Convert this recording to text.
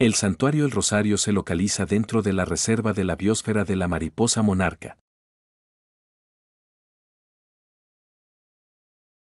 El santuario El Rosario se localiza dentro de la reserva de la biosfera de la mariposa monarca,